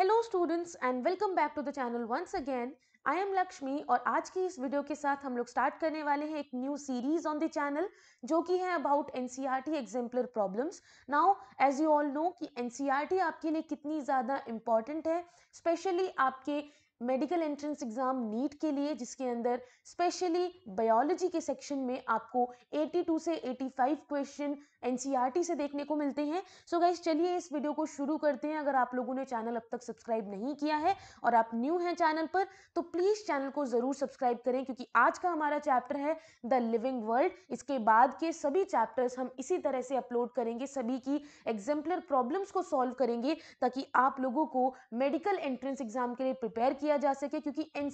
Hello students and welcome back to the channel once again I am Lakshmi और आज की इस वीडियो के साथ हम लोग स्टार्ट करने वाले हैं एक new series on the channel जो कि है about NCERT exemplar problems now as you all know कि एनसीईआरटी e आपके लिए कितनी ज़्यादा इम्पॉर्टेंट है स्पेशली आपके मेडिकल एंट्रेंस एग्ज़ाम नीट के लिए जिसके अंदर स्पेशली बायोलॉजी के सेक्शन में आपको 82 से 85 क्वेश्चन एनसीईआरटी से देखने को मिलते हैं सो गाइज चलिए इस वीडियो को शुरू करते हैं अगर आप लोगों ने चैनल अब तक सब्सक्राइब नहीं किया है और आप न्यू हैं चैनल पर तो प्लीज़ चैनल को ज़रूर सब्सक्राइब करें क्योंकि आज का हमारा चैप्टर है द लिविंग वर्ल्ड इसके बाद के सभी चैप्टर्स हम इसी तरह से अपलोड करेंगे सभी की एग्जाम्पलर प्रॉब्लम्स को सॉल्व करेंगे ताकि आप लोगों को मेडिकल एंट्रेंस एग्जाम के लिए प्रिपेयर किया जा सके क्योंकि an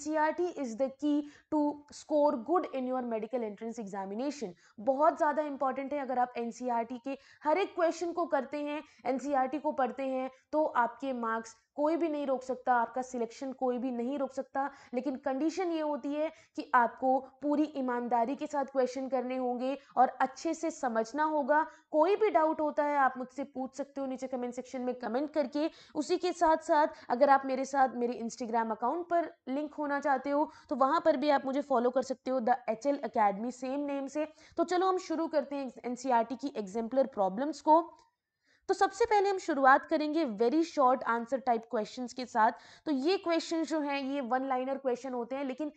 is the key to score good in your medical entrance examination बहुत ज़्यादा इंपॉर्टेंट है अगर आप एन एनसीईआरटी के हर एक क्वेश्चन को करते हैं एनसीईआरटी को पढ़ते हैं तो आपके मार्क्स कोई भी नहीं रोक सकता आपका सिलेक्शन कोई भी नहीं रोक सकता लेकिन कंडीशन ये होती है कि आपको पूरी ईमानदारी के साथ क्वेश्चन करने होंगे और अच्छे से समझना होगा कोई भी डाउट होता है आप मुझसे पूछ सकते हो नीचे कमेंट सेक्शन में कमेंट करके उसी के साथ साथ अगर आप मेरे साथ मेरे इंस्टाग्राम अकाउंट पर लिंक होना चाहते हो तो वहाँ पर भी आप मुझे फॉलो कर सकते हो the H L academy same name से तो चलो हम शुरू करते हैं एन की एग्जाम्पलर प्रॉब्लम्स को तो सबसे पहले हम शुरुआत करेंगे very short answer type questions के साथ तो ये क्वेश्चन जो हैं ये वन लाइनर क्वेश्चन होते हैं लेकिन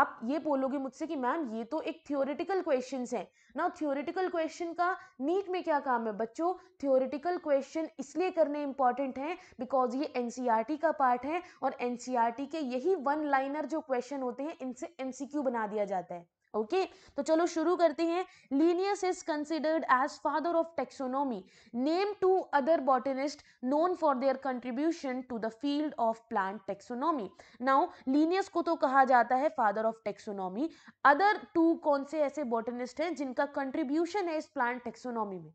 आप ये बोलोगे मुझसे कि मैम ये तो एक थियोरिटिकल क्वेश्चन है ना थियोरिटिकल क्वेश्चन का नीट में क्या काम है बच्चों थियोरिटिकल क्वेश्चन इसलिए करने इंपॉर्टेंट हैं बिकॉज ये एन e का पार्ट है और एन e के यही वन लाइनर जो क्वेश्चन होते हैं इनसे एम बना दिया जाता है ओके okay, तो चलो शुरू करते हैं Linnaeus is considered as father of taxonomy name two other botanist known for their contribution to the field of plant taxonomy now Linnaeus को तो कहा जाता है father of taxonomy other two कौन से ऐसे बॉटनिस्ट हैं जिनका कंट्रीब्यूशन है इस प्लांट टेक्सोनॉमी में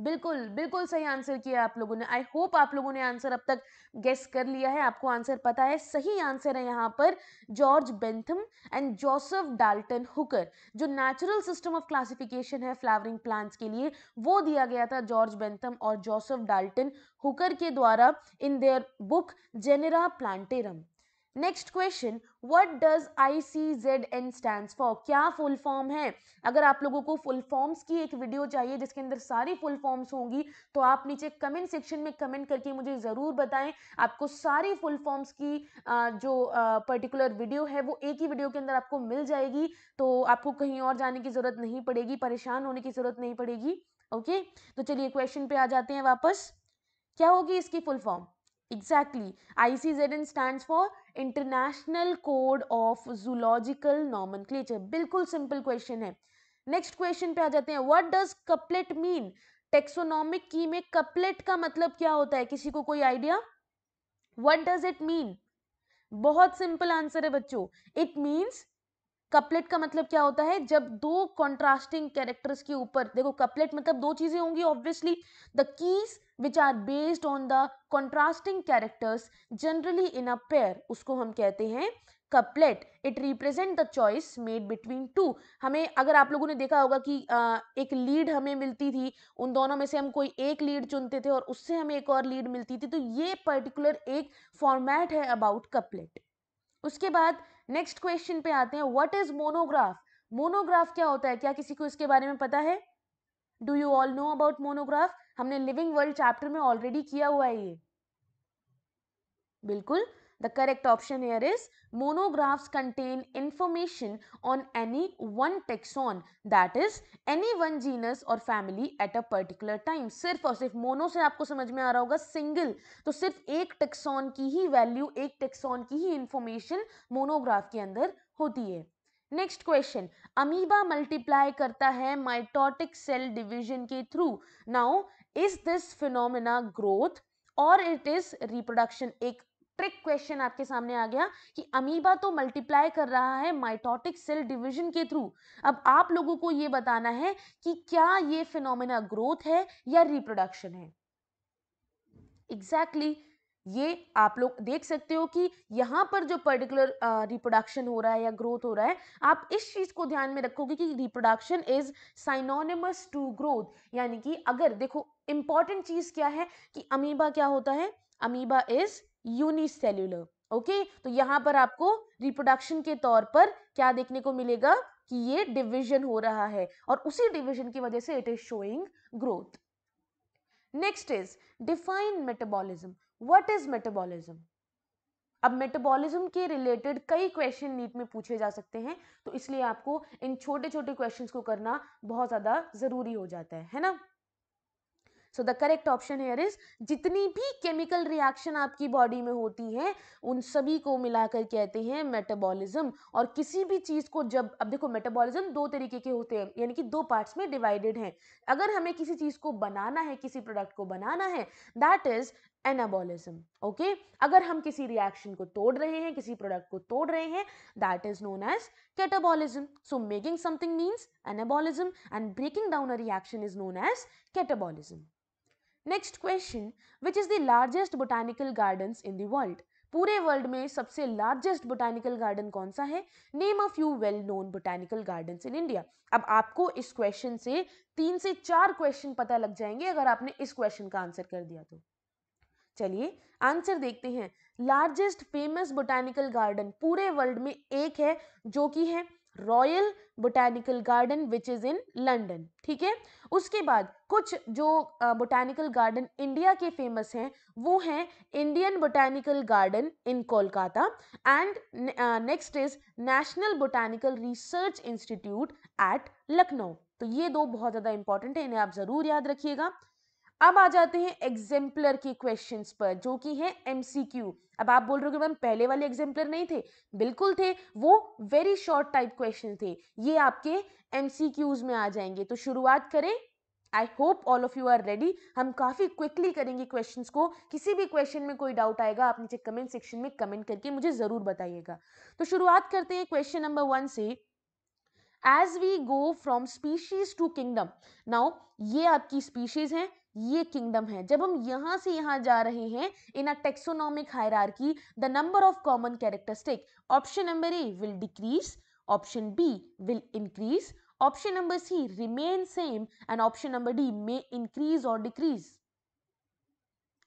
बिल्कुल बिल्कुल सही आंसर किया आप लोगों ने आई होप आप लोगों ने आंसर अब तक गेस कर लिया है आपको आंसर पता है सही आंसर है यहाँ पर George Bentham and Joseph Dalton Hooker जो नेचुरल सिस्टम ऑफ क्लासिफिकेशन है फ्लावरिंग प्लांट्स के लिए वो दिया गया था जॉर्ज बेंथम और जोसेफ डाल्टन हुकर के द्वारा in their book Genera Plantarum next question what does I C Z N stand for क्या फुल फॉर्म है अगर आप लोगों को फुल फॉर्म्स की एक वीडियो चाहिए जिसके अंदर सारी फुल फॉर्म्स होंगी तो आप नीचे कमेंट सेक्शन में कमेंट करके मुझे ज़रूर बताएं आपको सारी फुल फॉर्म्स की जो पर्टिकुलर वीडियो है वो एक ही वीडियो के अंदर आपको मिल जाएगी तो आपको कहीं और जाने की ज़रूरत नहीं पड़ेगी परेशान होने की ज़रूरत नहीं पड़ेगी ओके तो चलिए क्वेश्चन पे आ जाते हैं वापस क्या होगी इसकी full form Exactly. ICZN stands for International Code of Zoological Nomenclature. बिल्कुल सिंपल क्वेश्चन है नेक्स्ट क्वेश्चन पे आ जाते हैं what does couplet mean taxonomic key में कपलेट का मतलब क्या होता है किसी को कोई idea what does it mean बहुत सिंपल आंसर है बच्चों इट मीन्स कपलेट का मतलब क्या होता है जब दो कॉन्ट्रास्टिंग कैरेक्टर्स के ऊपर देखो कपलेट मतलब दो चीज़ें होंगी obviously the keys which are based on the contrasting characters generally in a pair उसको हम कहते हैं couplet it represent the choice made between two हमें अगर आप लोगों ने देखा होगा कि आ, एक लीड हमें मिलती थी उन दोनों में से हम कोई एक लीड चुनते थे और उससे हमें एक और लीड मिलती थी तो ये पर्टिकुलर एक फॉर्मेट है अबाउट कपलेट उसके बाद नेक्स्ट क्वेश्चन पे आते हैं व्हाट इज मोनोग्राफ मोनोग्राफ क्या होता है क्या किसी को इसके बारे में पता है do you all know about monograph हमने लिविंग वर्ल्ड चैप्टर में ऑलरेडी किया हुआ है ये बिल्कुल The correct option here is monographs contain information on any one taxon that is any one genus or family at a particular time. sirf aur sirf mono se aapko samajh mein aa raha hoga single to sirf ek taxon ki hi value ek taxon ki hi information monograph ke andar hoti hai next question amoeba multiply करता है mitotic cell division के through now is this phenomena growth और it is reproduction एक trick question आपके सामने आ गया कि amoeba तो मल्टीप्लाई कर रहा है माइटोटिक सेल डिवीजन के थ्रू अब आप लोगों को ये बताना है कि क्या ये फिनोमेना ग्रोथ है या रिप्रोडक्शन है एग्जैक्टली exactly. ये आप लोग देख सकते हो कि यहाँ पर जो पर्टिकुलर रिप्रोडक्शन हो रहा है या ग्रोथ हो रहा है आप इस चीज़ को ध्यान में रखोगे कि reproduction is synonymous to growth यानी कि अगर देखो इंपॉर्टेंट चीज़ क्या है कि अमीबा क्या होता है अमीबा इज यूनिसेल्यूलर ओके तो यहाँ पर आपको रिप्रोडक्शन के तौर पर क्या देखने को मिलेगा कि ये डिविजन हो रहा है और उसी डिविजन की वजह से it is showing growth next is define metabolism what is metabolism अब मेटाबॉलिज्म के रिलेटेड कई क्वेश्चन नीट में पूछे जा सकते हैं तो इसलिए आपको इन छोटे छोटे क्वेश्चंस को करना बहुत ज़्यादा ज़रूरी हो जाता है है ना so the correct option here is जितनी भी केमिकल रिएक्शन आपकी बॉडी में होती है उन सभी को मिलाकर कहते हैं मेटाबॉलिज्म और किसी भी चीज़ को जब अब देखो मेटाबॉलिज्म दो तरीके के होते हैं यानी कि दो पार्ट्स में डिवाइडेड हैं अगर हमें किसी चीज़ को बनाना है किसी प्रोडक्ट को बनाना है दैट इज़ एनाबॉलिज्म ओके अगर हम किसी रिएक्शन को तोड़ रहे हैं किसी प्रोडक्ट को तोड़ रहे हैं that is known as catabolism so making something means anabolism and breaking down a reaction is known as catabolism next question which is the largest botanical garden in the world पूरे world में सबसे largest botanical garden कौन सा है name a few well known botanical garden in India अब आपको इस question से तीन से चार क्वेश्चन पता लग जाएंगे अगर आपने इस क्वेश्चन का आंसर कर दिया तो चलिए आंसर देखते हैं लार्जेस्ट फेमस बोटानिकल गार्डन पूरे वर्ल्ड में एक है जो कि है royal botanical garden which is in London ठीक है उसके बाद कुछ जो बोटैनिकल गार्डन इंडिया के फेमस हैं वो हैं Indian botanical garden in Kolkata and next is national botanical research institute at Lucknow तो ये दो बहुत ज़्यादा इंपॉर्टेंट है इन्हें आप ज़रूर याद रखिएगा अब आ जाते हैं एग्जाम्पलर के क्वेश्चंस पर जो कि है एमसीक्यू अब आप बोल रहे हो कि मैम पहले वाले एग्जाम्पलर नहीं थे बिल्कुल थे वो वेरी शॉर्ट टाइप क्वेश्चन थे ये आपके एमसीक्यूज में आ जाएंगे तो शुरुआत करें I hope all of you are ready हम काफ़ी क्विकली करेंगे क्वेश्चंस को किसी भी क्वेश्चन में कोई डाउट आएगा आप नीचे कमेंट सेक्शन में कमेंट करके मुझे ज़रूर बताइएगा तो शुरुआत करते हैं क्वेश्चन नंबर वन से as we go from species to kingdom now ये आपकी स्पीशीज हैं ये किंगडम है जब हम यहाँ से यहाँ जा रहे हैं in a taxonomic key the number of common characteristic option number A will decrease option B will increase option number C remain same and option number D may increase और decrease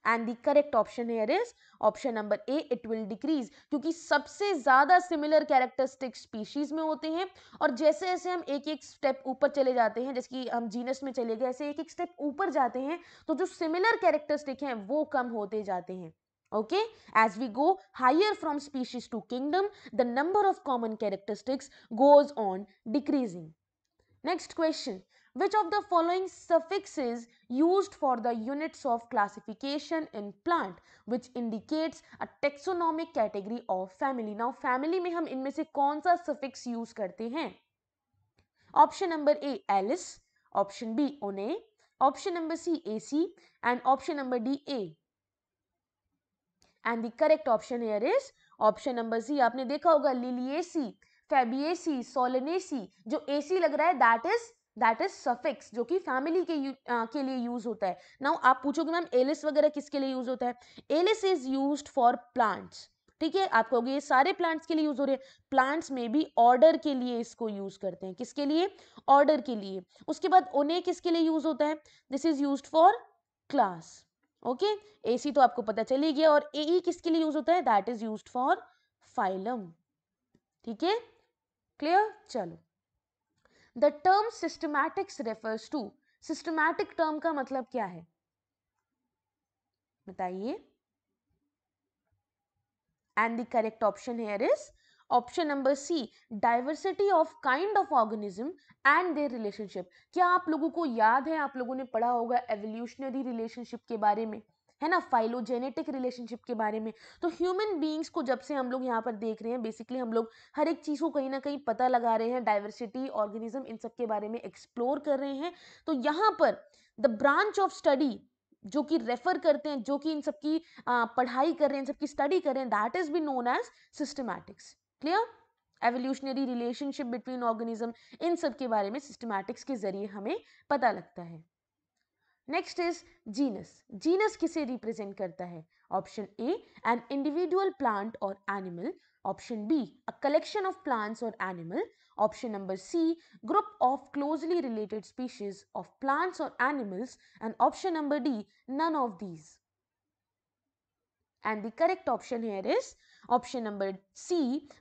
and the correct option here is option number A it will decrease क्योंकि सबसे ज़्यादा similar characteristic species में होते हैं और जैसे जैसे हम एक एक स्टेप ऊपर चले जाते हैं जैसे कि हम जीनस में चले गए ऐसे एक एक स्टेप ऊपर जाते हैं तो जो सिमिलर कैरेक्टरिस्टिक हैं वो कम होते जाते हैं okay as we go higher from species to kingdom the number of common characteristics goes on decreasing next question Which of the following suffixes used for the units of classification in plant which indicates a taxonomic category of family. Now family में हम इनमें से कौन सा suffix use करते हैं Option number A Alice, option B One, option number C AC and option number D A. And the correct option here is option number C. आपने देखा होगा Liliaceae, Fabaceae, Solanaceae जो AC लग रहा है that is that is suffix जो कि family के आ, के लिए यूज होता है नाउ आप पूछोगे मैम एलिस वगैरह किसके लिए यूज होता है ales is use for plants ठीक है आप कहोगे ये सारे प्लांट्स के लिए यूज हो रहे हैं प्लांट्स में भी ऑर्डर के लिए इसको यूज करते हैं किसके लिए ऑर्डर के लिए उसके बाद ओने किसके लिए यूज होता है this is use for class okay एसी तो आपको पता चली गया और ए e किसके लिए यूज होता है that is use for phylum ठीक है क्लियर चलो the term systematics refers to systematic term का मतलब क्या है बताइए and the correct option here is option number C diversity of kind of organism and their relationship क्या आप लोगों को याद है आप लोगों ने पढ़ा होगा एवोल्यूशनरी रिलेशनशिप के बारे में है ना फाइलोजेनेटिक रिलेशनशिप के बारे में तो ह्यूमन बींग्स को जब से हम लोग यहाँ पर देख रहे हैं बेसिकली हम लोग हर एक चीज़ को कहीं ना कहीं पता लगा रहे हैं डाइवर्सिटी ऑर्गेनिज्म इन सब के बारे में एक्सप्लोर कर रहे हैं तो यहाँ पर द ब्रांच ऑफ स्टडी जो कि रेफर करते हैं जो कि इन सब की पढ़ाई कर रहे हैं इन सबकी स्टडी कर रहे हैं that is be known as systematics clear evolutionary relationship between organism इन सब के बारे में सिस्टमैटिक्स के जरिए हमें पता लगता है नेक्स्ट इज जीनस जीनस किसे रिप्रेजेंट करता है option A an individual plant और animal option B a collection of plants और animal option number C group of closely related species of plants और animals and option number D none of these and the correct option here is option number C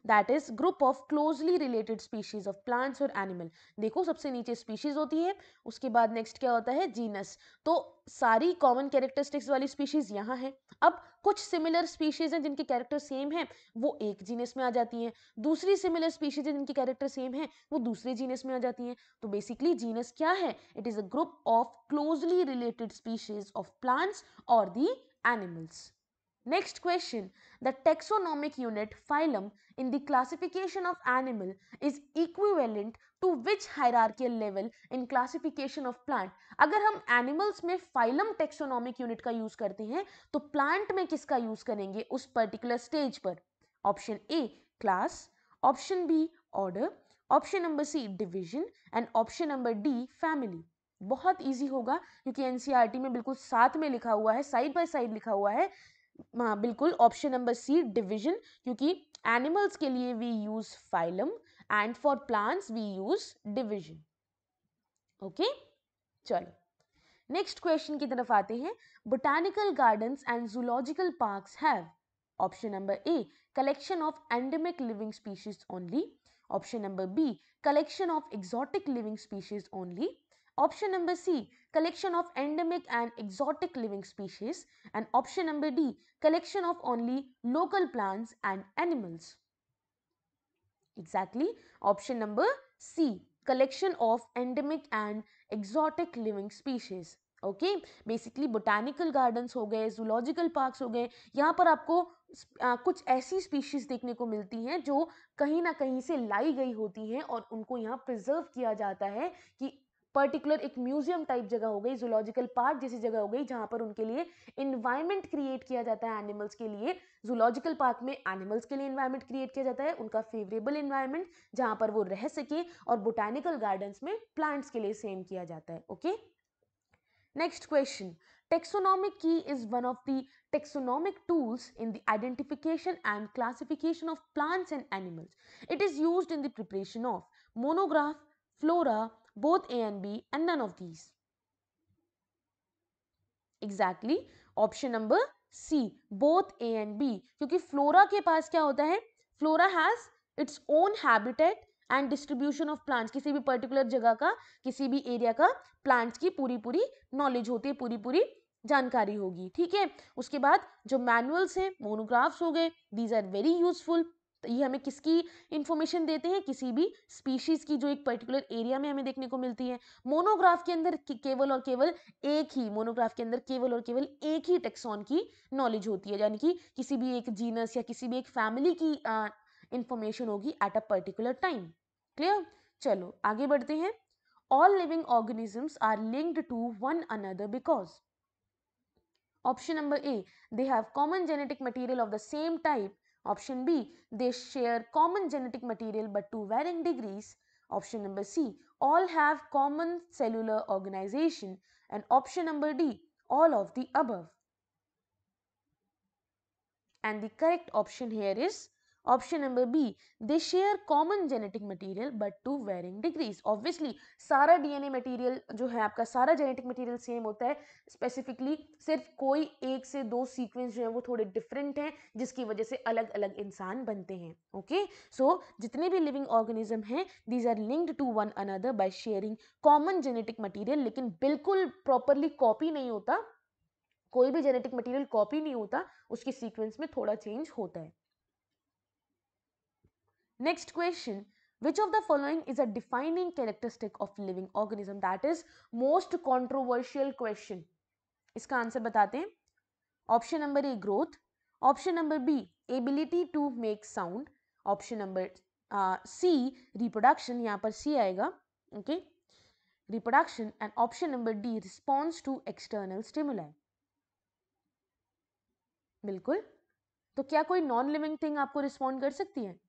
that is group of closely related species of plants और animal देखो सबसे नीचे species होती है उसके बाद next क्या होता है जीनस तो सारी कॉमन कैरेक्टरिस्टिक्स वाली स्पीशीज यहाँ है अब कुछ सिमिलर स्पीशीज हैं जिनके कैरेक्टर सेम हैं वो एक जीनस में आ जाती हैं दूसरी सिमिलर स्पीशीज हैं जिनके कैरेक्टर सेम हैं वो दूसरे जीनस में आ जाती हैं तो बेसिकली जीनस क्या है it is a group of closely related species of plants और the animals Next question. The taxonomic unit phylum in the classification of animal is equivalent to which hierarchical level in classification of plant? अगर हम animals में phylum taxonomic unit का use करते हैं तो plant में किसका use करेंगे उस particular stage पर Option A class, option B order, option number C division and option number D family. बहुत इजी होगा क्योंकि एनसीईआरटी में बिल्कुल साथ में लिखा हुआ है साइड बाय साइड लिखा हुआ है हाँ बिल्कुल ऑप्शन नंबर सी डिविजन क्योंकि एनिमल्स के लिए we use phylum and for plants we use division okay चलो नेक्स्ट क्वेश्चन की तरफ आते हैं botanical gardens and zoological parks have option number A collection of endemic living species only option number B collection of exotic living species only Option number C, collection of endemic and exotic living species. And option number D, collection of only local plants and animals. Exactly, option number C, collection of endemic and exotic living species. Okay basically botanical gardens हो गए zoological parks हो गए यहाँ पर आपको आ, कुछ ऐसी species देखने को मिलती हैं जो कहीं ना कहीं से लाई गई होती हैं और उनको यहाँ प्रिजर्व किया जाता है कि पर्टिकुलर एक म्यूजियम टाइप जगह हो गई जूलॉजिकल पार्क जैसी जगह हो गई जहाँ पर उनके लिए इन्वायरमेंट क्रिएट किया जाता है एनिमल्स के लिए जूलॉजिकल पार्क में एनिमल्स के लिए इन्वायरमेंट क्रिएट किया जाता है उनका फेवरेबल इन्वायरमेंट जहाँ पर वो रह सके और बोटानिकल गार्डन्स में प्लांट्स के लिए सेम किया जाता है okay next question taxonomic key is one of the taxonomic tools in the identification and classification of plants and and it is use in the preparation of monograph flora both A and B and none of these. Exactly option number C both A and B क्योंकि flora के पास क्या होता है Flora has its own habitat and distribution of plants. किसी भी particular जगह का किसी भी area का plants की पूरी पूरी knowledge होती है पूरी पूरी जानकारी होगी ठीक है उसके बाद जो मैनुअल्स हैं मोनोग्राफ्स हो गए दीज आर वेरी यूजफुल तो ये हमें किसकी इन्फॉर्मेशन देते हैं किसी भी स्पीशीज़ की जो एक पर्टिकुलर एरिया में हमें देखने को मिलती है मोनोग्राफ के अंदर केवल और केवल एक ही मोनोग्राफ के अंदर केवल और केवल एक ही टेक्सॉन की नॉलेज होती है यानी कि किसी भी एक जीनस या किसी भी एक फैमिली की इंफॉर्मेशन होगी at a particular time clear चलो आगे बढ़ते हैं all living organisms are linked to one another because option number A they have common genetic material of the same type Option B, they share common genetic material but to varying degrees. Option number C, all have common cellular organization. And option number D, all of the above. And the correct option here is option number B they share common genetic material but to varying degrees obviously सारा DNA material जो है आपका सारा genetic material same होता है specifically सिर्फ कोई एक से दो सीक्वेंस जो है वो थोड़े डिफरेंट हैं जिसकी वजह से अलग अलग इंसान बनते हैं ओके okay? सो so, जितने भी लिविंग ऑर्गेनिज्म हैं these are linked to one another by sharing common genetic material लेकिन बिल्कुल प्रॉपरली कॉपी नहीं होता कोई भी जेनेटिक मटेरियल कॉपी नहीं होता उसके सीक्वेंस में थोड़ा चेंज होता है next question which of the following is a defining characteristic of living organism that is most controversial question इसका आंसर बताते हैं option number A growth option number B ability to make sound option number C reproduction यहाँ पर C आएगा okay reproduction and option number D response to external stimuli बिल्कुल तो क्या कोई नॉन लिविंग थिंग आपको रिस्पॉन्ड कर सकती है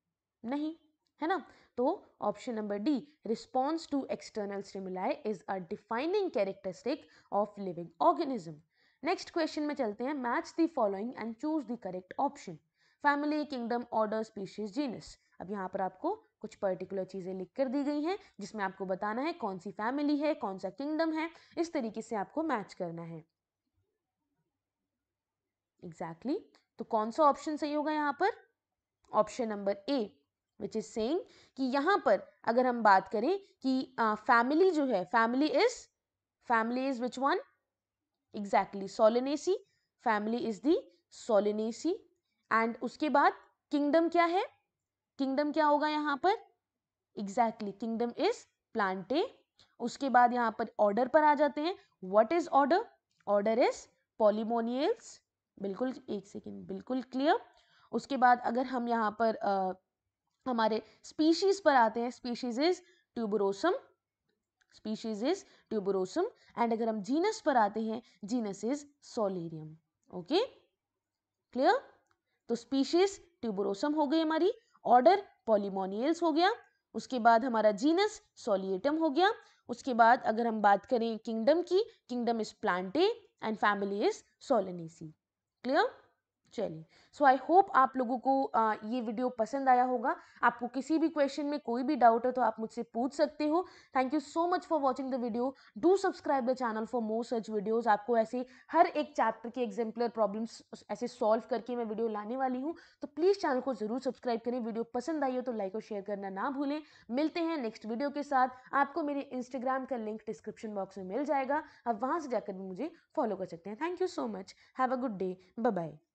नहीं है ना तो option number D response to external stimuli is a defining characteristic of living organism next question में चलते हैं match the following and choose the correct option family kingdom order species genus अब यहाँ पर आपको कुछ पर्टिकुलर चीज़ें लिख कर दी गई हैं जिसमें आपको बताना है कौन सी फैमिली है कौन सा किंगडम है इस तरीके से आपको मैच करना है एग्जैक्टली exactly. तो कौन सा ऑप्शन सही होगा यहाँ पर option number A which is saying कि यहाँ पर अगर हम बात करें कि फैमिली uh, जो है family is family is which one exactly solanaceae family is the solanaceae and उसके बाद किंगडम क्या है किंगडम क्या होगा यहाँ पर एग्जैक्टली किंगडम इज प्लांटे उसके बाद यहाँ पर ऑर्डर पर आ जाते हैं what is order order is polemoniales बिल्कुल एक सेकेंड बिल्कुल क्लियर उसके बाद अगर हम यहाँ पर uh, हमारे स्पीशीज पर आते हैं species is tuberosum species is tuberosum and अगर हम जीनस पर आते हैं genus is solanum okay clear तो स्पीशीज ट्यूबरोसम हो गई हमारी ऑर्डर पॉलीमोनियल्स हो गया उसके बाद हमारा जीनस सोलिएटम हो गया उसके बाद अगर हम बात करें किंगडम की kingdom is plantae and family is solanaceae clear चलिए सो आई होप आप लोगों को आ, ये वीडियो पसंद आया होगा आपको किसी भी क्वेश्चन में कोई भी डाउट है तो आप मुझसे पूछ सकते हो thank you so much for watching the video do subscribe the channel for more such videos आपको ऐसे हर एक चैप्टर के एग्जाम्पलर प्रॉब्लम्स ऐसे सॉल्व करके मैं वीडियो लाने वाली हूँ तो प्लीज़ चैनल को ज़रूर सब्सक्राइब करें वीडियो पसंद आई हो तो लाइक और शेयर करना ना भूलें मिलते हैं नेक्स्ट वीडियो के साथ आपको मेरे इंस्टाग्राम का लिंक डिस्क्रिप्शन बॉक्स में मिल जाएगा आप वहाँ से जाकर भी मुझे फॉलो कर सकते हैं thank you so much have a good day bye